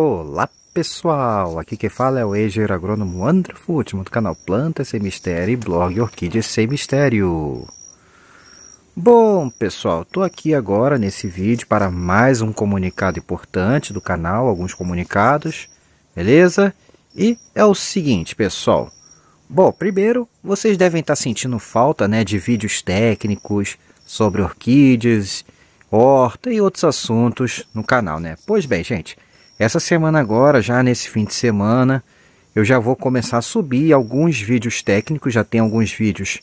Olá pessoal, aqui quem fala é o Eger agrônomo André Futman do canal Planta Sem Mistério e blog Orquídeas Sem Mistério. Bom pessoal, estou aqui agora nesse vídeo para mais um comunicado importante do canal, alguns comunicados, beleza? E é o seguinte pessoal, bom, primeiro vocês devem estar sentindo falta né, de vídeos técnicos sobre orquídeas, horta e outros assuntos no canal, né? Pois bem gente essa semana agora, já nesse fim de semana, eu já vou começar a subir alguns vídeos técnicos, já tem alguns vídeos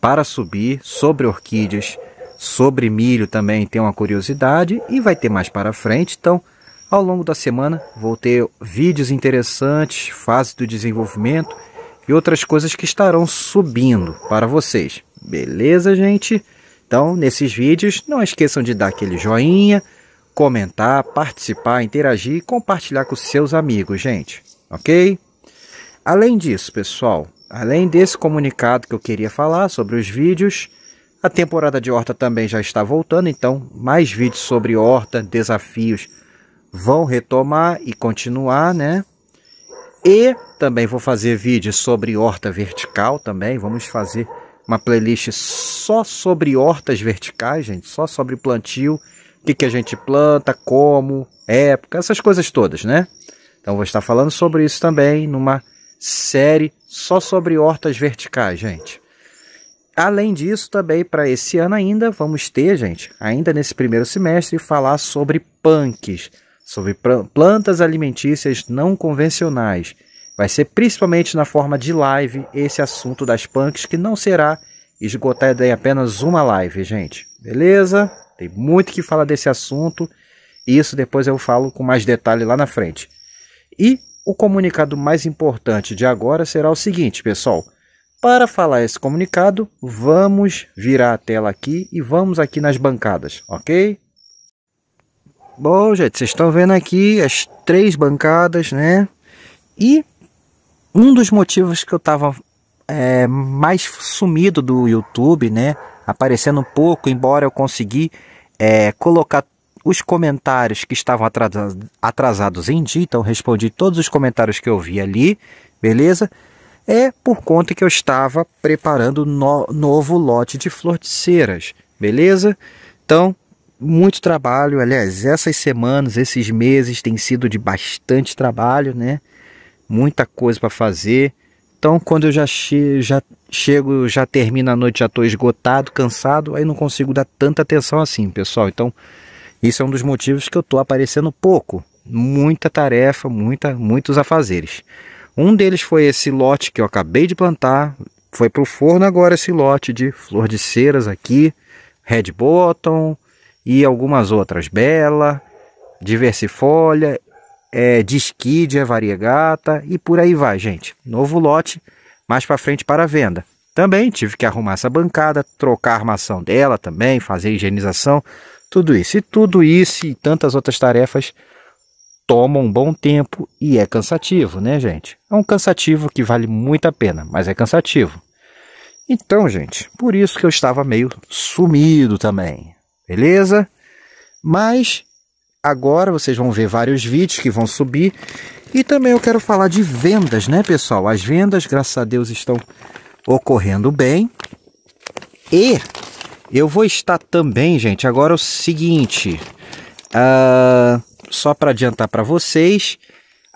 para subir sobre orquídeas, sobre milho também tem uma curiosidade e vai ter mais para frente, então ao longo da semana vou ter vídeos interessantes, fase do desenvolvimento e outras coisas que estarão subindo para vocês. Beleza, gente? Então, nesses vídeos, não esqueçam de dar aquele joinha, comentar, participar, interagir e compartilhar com seus amigos, gente. Ok? Além disso, pessoal, além desse comunicado que eu queria falar sobre os vídeos, a temporada de horta também já está voltando, então mais vídeos sobre horta, desafios vão retomar e continuar, né? E também vou fazer vídeos sobre horta vertical também, vamos fazer uma playlist só sobre hortas verticais, gente, só sobre plantio o que, que a gente planta, como, época, essas coisas todas, né? Então vou estar falando sobre isso também numa série só sobre hortas verticais, gente. Além disso, também para esse ano ainda vamos ter, gente, ainda nesse primeiro semestre, falar sobre punks, sobre plantas alimentícias não convencionais. Vai ser principalmente na forma de live esse assunto das punks que não será esgotado em apenas uma live, gente. Beleza? Tem muito que falar desse assunto. E isso depois eu falo com mais detalhe lá na frente. E o comunicado mais importante de agora será o seguinte, pessoal. Para falar esse comunicado, vamos virar a tela aqui e vamos aqui nas bancadas, ok? Bom, gente, vocês estão vendo aqui as três bancadas, né? E um dos motivos que eu estava é, mais sumido do YouTube, né? aparecendo um pouco, embora eu consegui é, colocar os comentários que estavam atrasados, em dia, então respondi todos os comentários que eu vi ali, beleza? É por conta que eu estava preparando no, novo lote de ceras, beleza? Então, muito trabalho, aliás, essas semanas, esses meses têm sido de bastante trabalho, né? Muita coisa para fazer. Então, quando eu já, che já chego, já termino a noite, já estou esgotado, cansado, aí não consigo dar tanta atenção assim, pessoal. Então, isso é um dos motivos que eu estou aparecendo pouco. Muita tarefa, muita, muitos afazeres. Um deles foi esse lote que eu acabei de plantar. Foi para o forno agora esse lote de flor de ceras aqui, red bottom e algumas outras, bela, diversifolha é, disquídea é variegata e por aí vai, gente. Novo lote mais para frente para venda. Também tive que arrumar essa bancada, trocar a armação dela também, fazer higienização, tudo isso. E tudo isso e tantas outras tarefas toma um bom tempo e é cansativo, né, gente? É um cansativo que vale muito a pena, mas é cansativo. Então, gente, por isso que eu estava meio sumido também, beleza? Mas agora, vocês vão ver vários vídeos que vão subir. E também eu quero falar de vendas, né, pessoal? As vendas, graças a Deus, estão ocorrendo bem. E eu vou estar também, gente, agora é o seguinte, uh, só para adiantar para vocês,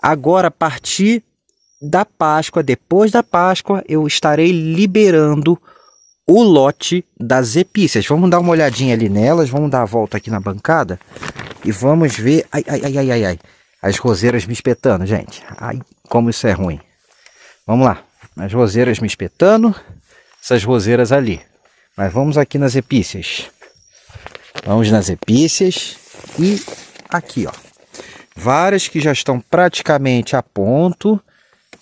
agora a partir da Páscoa, depois da Páscoa, eu estarei liberando o lote das epícias. Vamos dar uma olhadinha ali nelas, vamos dar a volta aqui na bancada e vamos ver. Ai, ai, ai, ai, ai, ai. As roseiras me espetando, gente. Ai, como isso é ruim. Vamos lá. As roseiras me espetando, essas roseiras ali. Mas vamos aqui nas epícias. Vamos nas epícias e aqui, ó. Várias que já estão praticamente a ponto,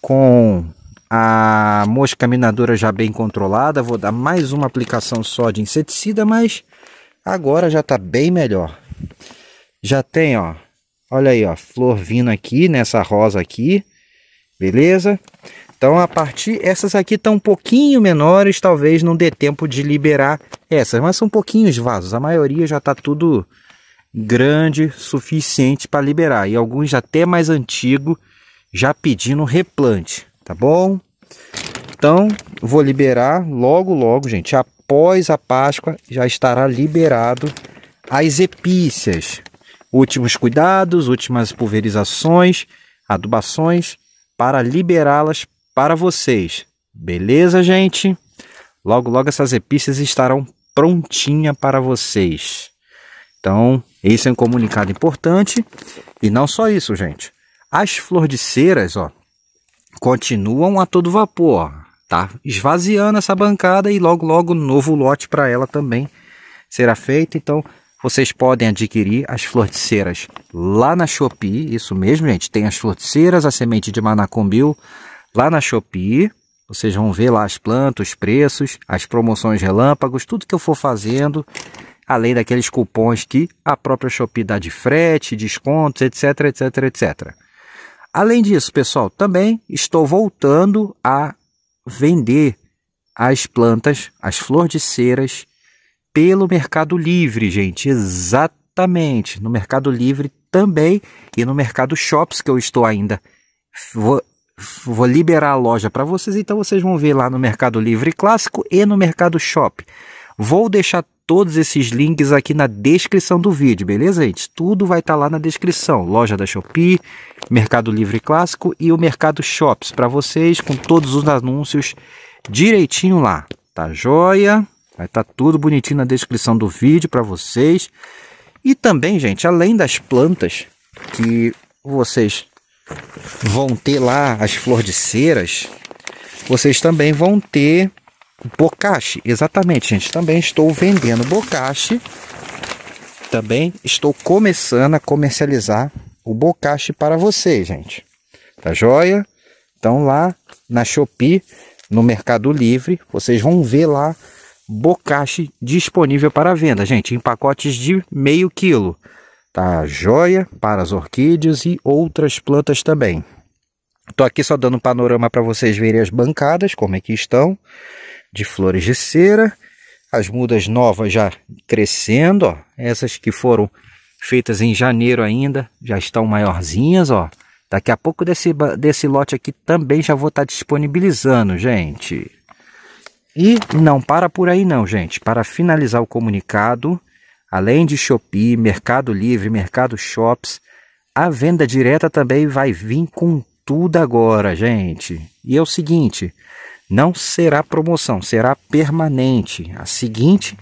com a mosca minadora já bem controlada, vou dar mais uma aplicação só de inseticida, mas agora já está bem melhor. Já tem, ó, olha aí, ó, flor vindo aqui nessa rosa aqui, beleza? Então a partir, essas aqui estão um pouquinho menores, talvez não dê tempo de liberar essas, mas são pouquinhos vasos, a maioria já está tudo grande, suficiente para liberar, e alguns até mais antigo já pedindo replante tá bom? Então, vou liberar logo, logo, gente. Após a Páscoa, já estará liberado as epícias. Últimos cuidados, últimas pulverizações, adubações, para liberá-las para vocês. Beleza, gente? Logo, logo essas epícias estarão prontinha para vocês. Então, esse é um comunicado importante. E não só isso, gente. As flordiceiras, ó, continuam a todo vapor. Tá esvaziando essa bancada e logo, logo, novo lote para ela também será feito. Então, vocês podem adquirir as florticeiras lá na Shopee. Isso mesmo, gente. Tem as florticeiras, a semente de manacombil lá na Shopee. Vocês vão ver lá as plantas, os preços, as promoções relâmpagos, tudo que eu for fazendo, além daqueles cupons que a própria Shopee dá de frete, descontos, etc, etc, etc. Além disso, pessoal, também estou voltando a vender as plantas, as flor de ceras, pelo Mercado Livre, gente. Exatamente. No Mercado Livre também e no Mercado Shops, que eu estou ainda. Vou, vou liberar a loja para vocês, então vocês vão ver lá no Mercado Livre Clássico e no Mercado Shop. Vou deixar todos esses links aqui na descrição do vídeo, beleza, gente? Tudo vai estar tá lá na descrição. Loja da Shopee, Mercado Livre Clássico e o Mercado Shops para vocês, com todos os anúncios direitinho lá. Tá joia? Vai estar tá tudo bonitinho na descrição do vídeo para vocês. E também, gente, além das plantas que vocês vão ter lá, as flor de ceras, vocês também vão ter Bocache, exatamente, gente. Também estou vendendo bocache. Também estou começando a comercializar o bocache para vocês, gente. Tá joia? Então lá na Shopee, no Mercado Livre, vocês vão ver lá bocache disponível para venda, gente, em pacotes de meio quilo. Tá joia para as orquídeas e outras plantas também. Tô aqui só dando um panorama para vocês verem as bancadas, como é que estão de flores de cera, as mudas novas já crescendo, ó. essas que foram feitas em janeiro ainda, já estão maiorzinhas, ó. Daqui a pouco desse, desse lote aqui também já vou estar tá disponibilizando, gente. E não para por aí não, gente. Para finalizar o comunicado, além de Shopee, Mercado Livre, Mercado Shops, a venda direta também vai vir com tudo agora, gente. E é o seguinte, não será promoção, será permanente. A seguinte,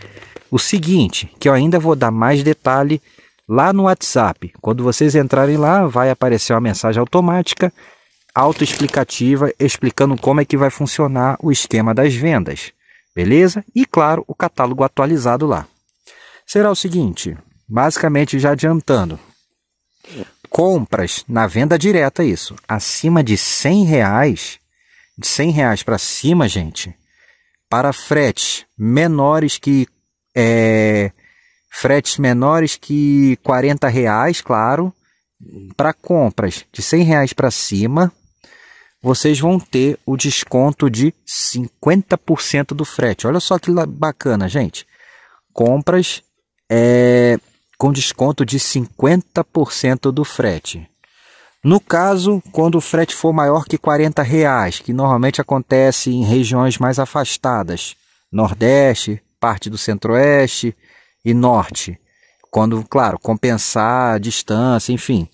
o seguinte, que eu ainda vou dar mais detalhe lá no WhatsApp. Quando vocês entrarem lá, vai aparecer uma mensagem automática autoexplicativa explicando como é que vai funcionar o esquema das vendas, beleza? E claro, o catálogo atualizado lá. Será o seguinte, basicamente já adiantando, compras na venda direta isso, acima de r$100. reais de 100 reais para cima, gente, para fretes menores que é, fretes menores que 40 reais, claro, para compras de 100 reais para cima, vocês vão ter o desconto de 50% do frete. Olha só que bacana, gente. Compras é, com desconto de 50% do frete. No caso, quando o frete for maior que 40 reais, que normalmente acontece em regiões mais afastadas, Nordeste, parte do Centro-Oeste e Norte, quando, claro, compensar a distância, enfim,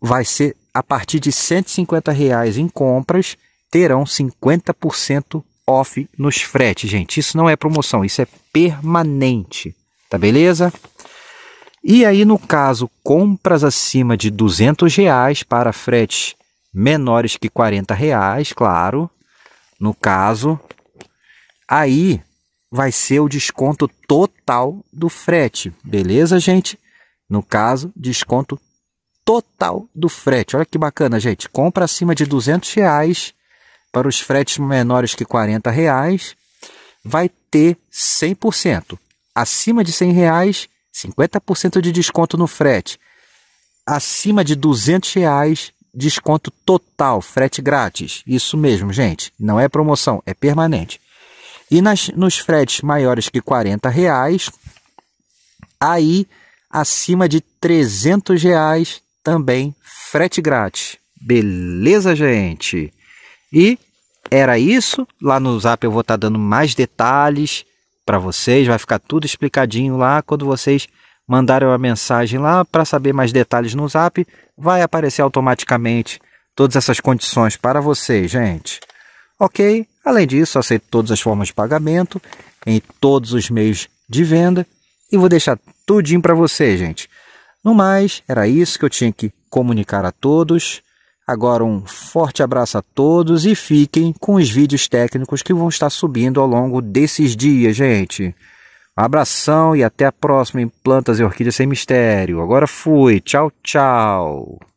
vai ser a partir de 150 reais em compras, terão 50% off nos fretes, gente. Isso não é promoção, isso é permanente, tá beleza? E aí, no caso, compras acima de 200 reais para fretes menores que 40 reais, claro, no caso, aí vai ser o desconto total do frete, beleza, gente? No caso, desconto total do frete. Olha que bacana, gente. Compra acima de 200 reais para os fretes menores que 40 reais, vai ter 100%. Acima de 100 reais, 50% de desconto no frete. Acima de 200 reais, desconto total, frete grátis. Isso mesmo, gente. Não é promoção, é permanente. E nas, nos fretes maiores que 40 reais, aí acima de 300 reais também frete grátis. Beleza, gente? E era isso. Lá no Zap eu vou estar tá dando mais detalhes para vocês, vai ficar tudo explicadinho lá. Quando vocês mandarem a mensagem lá para saber mais detalhes no Zap, vai aparecer automaticamente todas essas condições para vocês, gente. Ok? Além disso, aceito todas as formas de pagamento em todos os meios de venda e vou deixar tudinho para vocês, gente. No mais, era isso que eu tinha que comunicar a todos. Agora um forte abraço a todos e fiquem com os vídeos técnicos que vão estar subindo ao longo desses dias, gente. Abração e até a próxima em Plantas e Orquídeas Sem Mistério. Agora fui. Tchau, tchau.